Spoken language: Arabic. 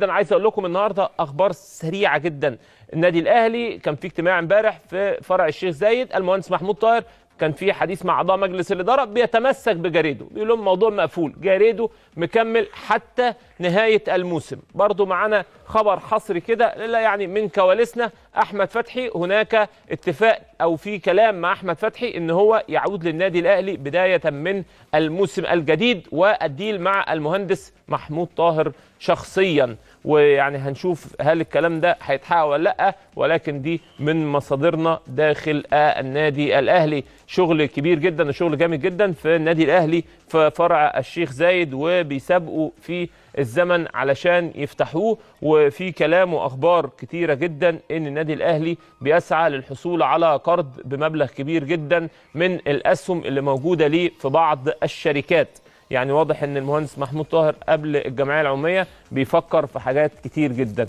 جدا عايز اقول لكم النهارده اخبار سريعه جدا النادي الاهلي كان في اجتماع امبارح في فرع الشيخ زايد المهندس محمود طاهر كان في حديث مع اعضاء مجلس الاداره بيتمسك بجاريدو بيقول لهم موضوع مقفول جاريدو مكمل حتى نهايه الموسم برضو معانا خبر حصري كده لا يعني من كواليسنا احمد فتحي هناك اتفاق او في كلام مع احمد فتحي ان هو يعود للنادي الاهلي بدايه من الموسم الجديد والديل مع المهندس محمود طاهر شخصيا ويعني هنشوف هل الكلام ده هيتحقق ولا لا ولكن دي من مصادرنا داخل النادي الاهلي شغل كبير جدا وشغل جامد جدا في النادي الاهلي في فرع الشيخ زايد وبيسابقوا في الزمن علشان يفتحوه وفي كلام واخبار كتيره جدا ان النادي الاهلي بيسعى للحصول على قرض بمبلغ كبير جدا من الاسهم اللي موجوده ليه في بعض الشركات يعني واضح ان المهندس محمود طاهر قبل الجمعيه العموميه بيفكر في حاجات كتير جدا